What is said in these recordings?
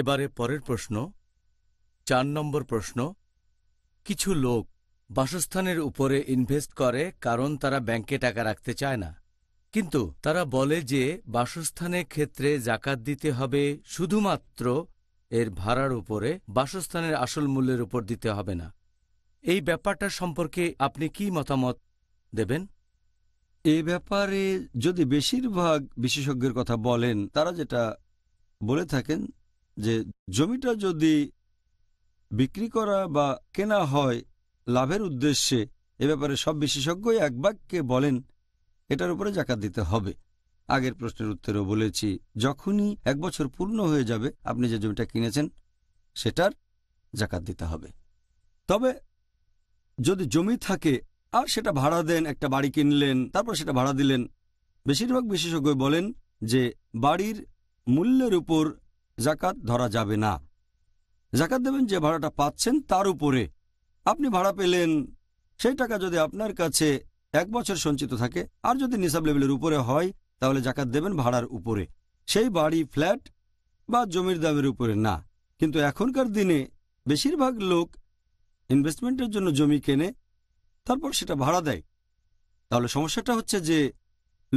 এবারে পরের প্রশ্ন চার নম্বর প্রশ্ন কিছু লোক বাসস্থানের উপরে ইনভেস্ট করে কারণ তারা ব্যাংকে টাকা রাখতে চায় না কিন্তু তারা বলে যে বাসস্থানের ক্ষেত্রে জাকাত দিতে হবে শুধুমাত্র এর ভাড়ার উপরে বাসস্থানের আসল মূল্যের উপর দিতে হবে না এই ব্যাপারটা সম্পর্কে আপনি কি মতামত দেবেন এ ব্যাপারে যদি বেশিরভাগ বিশেষজ্ঞের কথা বলেন তারা যেটা বলে থাকেন যে জমিটা যদি বিক্রি করা বা কেনা হয় লাভের উদ্দেশ্যে এ ব্যাপারে সব বিশেষজ্ঞই এক বাক্যে বলেন এটার উপরে জাকাত দিতে হবে আগের প্রশ্নের উত্তরেও বলেছি যখনই এক বছর পূর্ণ হয়ে যাবে আপনি যে জমিটা কিনেছেন সেটার জাকাত দিতে হবে তবে যদি জমি থাকে আর সেটা ভাড়া দেন একটা বাড়ি কিনলেন তারপর সেটা ভাড়া দিলেন বেশিরভাগ বিশেষজ্ঞ বলেন যে বাড়ির মূল্যের উপর জাকাত ধরা যাবে না জাকাত দেবেন যে ভাড়াটা পাচ্ছেন তার উপরে আপনি ভাড়া পেলেন সেই টাকা যদি আপনার কাছে এক বছর সঞ্চিত থাকে আর যদি নিসাব লেভেলের উপরে হয় তাহলে জাকাত দেবেন ভাড়ার উপরে সেই বাড়ি ফ্ল্যাট বা জমির দামের উপরে না কিন্তু এখনকার দিনে বেশিরভাগ লোক ইনভেস্টমেন্টের জন্য জমি কেনে তারপর সেটা ভাড়া দেয় তাহলে সমস্যাটা হচ্ছে যে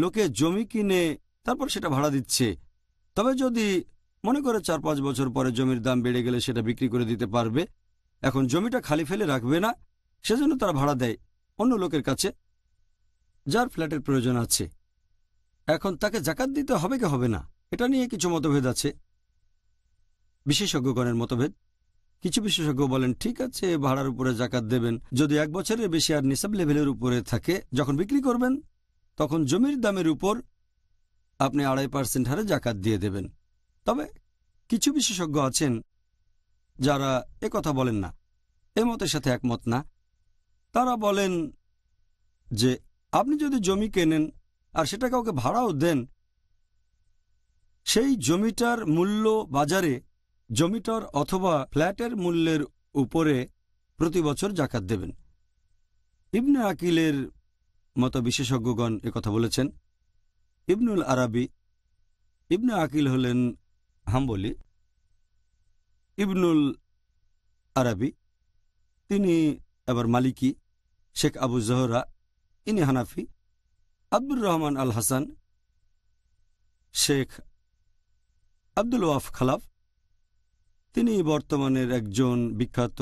লোকে জমি কিনে তারপর সেটা ভাড়া দিচ্ছে তবে যদি মনে করে চার পাঁচ বছর পরে জমির দাম বেড়ে গেলে সেটা বিক্রি করে দিতে পারবে এখন জমিটা খালি ফেলে রাখবে না সেজন্য তারা ভাড়া দেয় অন্য লোকের কাছে যার ফ্ল্যাটের প্রয়োজন আছে এখন তাকে জাকাত দিতে হবে কি হবে না এটা নিয়ে কিছু মতভেদ আছে বিশেষজ্ঞগণের মতভেদ কিছু বিশেষজ্ঞ বলেন ঠিক আছে ভাড়ার উপরে জাকাত দেবেন যদি এক বছরের বেশি আর নিসাব লেভেলের উপরে থাকে যখন বিক্রি করবেন তখন জমির দামের উপর আপনি আড়াই পার্সেন্ট হারে জাকাত দিয়ে দেবেন তবে কিছু বিশেষজ্ঞ আছেন যারা কথা বলেন না এ মতের সাথে একমত না তারা বলেন যে আপনি যদি জমি কেনেন আর সেটা কাউকে ভাড়াও দেন সেই জমিটার মূল্য বাজারে জমিটার অথবা ফ্ল্যাটের মূল্যের উপরে প্রতি বছর জাকাত দেবেন ইবনে আকিলের মতো বিশেষজ্ঞগণ কথা বলেছেন ইবনুল আরাবি ইবনে আকিল হলেন হাম্বলি ইবনুল আরবি তিনি আবার মালিকি শেখ আবু জহরা ইনি হানাফি আব্দুর রহমান আল হাসান শেখ আব্দুল ওয়াফ খালাফ তিনি বর্তমানের একজন বিখ্যাত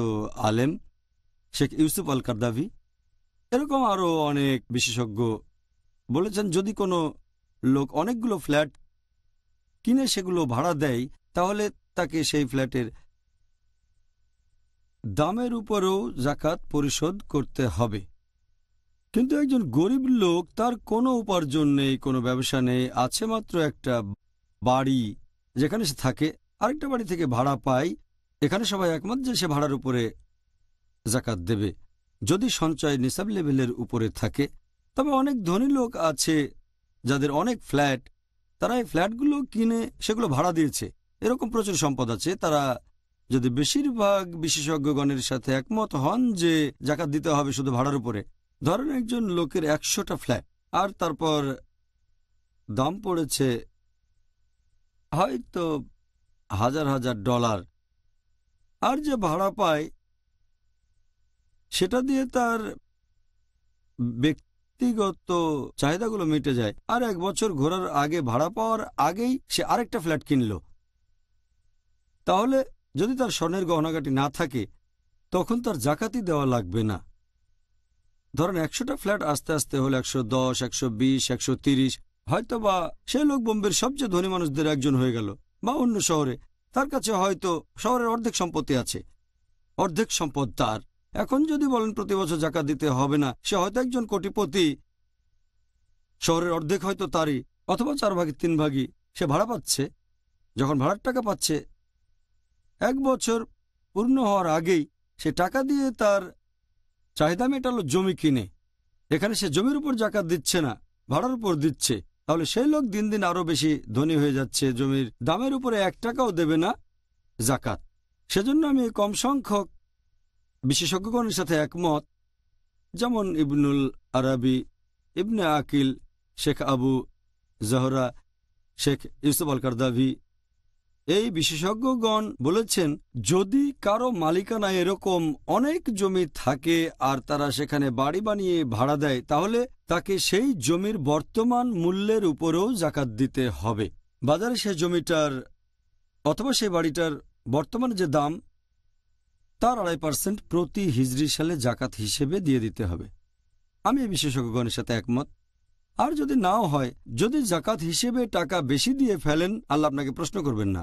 আলেম শেখ ইউসুফ আল কারদাভি এরকম আরও অনেক বিশেষজ্ঞ বলেছেন যদি কোনো লোক অনেকগুলো ফ্ল্যাট কিনে সেগুলো ভাড়া দেয় তাহলে তাকে সেই ফ্ল্যাটের দামের উপরেও জাকাত পরিশোধ করতে হবে কিন্তু একজন গরিব লোক তার কোনো উপার্জন নেই কোনো ব্যবসা নেই আছে মাত্র একটা বাড়ি যেখানে সে থাকে আরেকটা বাড়ি থেকে ভাড়া পায় এখানে সবাই একমত যে সে ভাড়ার উপরে জাকাত দেবে যদি সঞ্চয় নিসাব লেভেলের উপরে থাকে তবে অনেক ধনী লোক আছে যাদের অনেক ফ্ল্যাট তারা এই ফ্ল্যাটগুলো কিনে সেগুলো ভাড়া দিয়েছে এরকম প্রচুর সম্পদ আছে তারা যদি বেশিরভাগ বিশেষজ্ঞগণের সাথে একমত হন যে জাকাত দিতে হবে শুধু ভাড়ার উপরে ধরেন একজন লোকের একশোটা ফ্ল্যাট আর তারপর দাম পড়েছে হয়তো হাজার হাজার ডলার আর যে ভাড়া পায় সেটা দিয়ে তার ব্যক্তি ব্যক্তিগত চাহিদাগুলো মিটে যায় আর এক বছর ঘোরার আগে ভাড়া পাওয়ার আগেই সে আরেকটা ফ্ল্যাট কিনল তাহলে যদি তার স্বর্ণের গহনাগাটি না থাকে তখন তার জাকাতি দেওয়া লাগবে না ধরেন একশোটা ফ্ল্যাট আস্তে আস্তে হলো একশো দশ একশো বিশ একশো তিরিশ হয়তো বা সে লোক বোম্বের সবচেয়ে ধনী মানুষদের একজন হয়ে গেল বা অন্য শহরে তার কাছে হয়তো শহরের অর্ধেক সম্পত্তি আছে অর্ধেক সম্পদ তার এখন যদি বলেন প্রতি বছর জাকাত দিতে হবে না সে হয়তো একজন কোটিপতি শহরের অর্ধেক হয়তো তারই অথবা চার ভাগে তিন ভাগই সে ভাড়া পাচ্ছে যখন ভাড়ার টাকা পাচ্ছে এক বছর পূর্ণ হওয়ার আগেই সে টাকা দিয়ে তার চাহিদা মেটালো জমি কিনে এখানে সে জমির উপর জাকাত দিচ্ছে না ভাড়ার উপর দিচ্ছে তাহলে সেই লোক দিন দিন আরও বেশি ধনী হয়ে যাচ্ছে জমির দামের উপরে এক টাকাও দেবে না জাকাত সেজন্য আমি কম সংখ্যক বিশেষজ্ঞগণের সাথে একমত যেমন ইবনুল আরবি ইবনে আকিল শেখ আবু জহরা শেখ ইউসুফ আল কারদাভি এই বিশেষজ্ঞগণ বলেছেন যদি কারো মালিকানা এরকম অনেক জমি থাকে আর তারা সেখানে বাড়ি বানিয়ে ভাড়া দেয় তাহলে তাকে সেই জমির বর্তমান মূল্যের উপরেও জাকাত দিতে হবে বাজারে সে জমিটার অথবা সেই বাড়িটার বর্তমানে যে দাম তার আড়াই পার্সেন্ট প্রতি হিজড়ি সালে জাকাত হিসেবে দিয়ে দিতে হবে আমি এই বিশেষজ্ঞগণের সাথে একমত আর যদি নাও হয় যদি জাকাত হিসেবে টাকা বেশি দিয়ে ফেলেন আল্লাহ আপনাকে প্রশ্ন করবেন না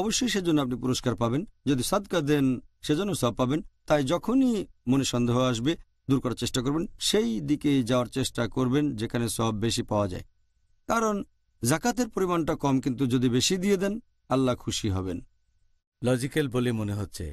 অবশ্যই সেজন্য আপনি পুরস্কার পাবেন যদি সাদকা দেন সেজন্য সব পাবেন তাই যখনই মনে সন্দেহ আসবে দূর করার চেষ্টা করবেন সেই দিকে যাওয়ার চেষ্টা করবেন যেখানে সব বেশি পাওয়া যায় কারণ জাকাতের পরিমাণটা কম কিন্তু যদি বেশি দিয়ে দেন আল্লাহ খুশি হবেন লজিক্যাল বলে মনে হচ্ছে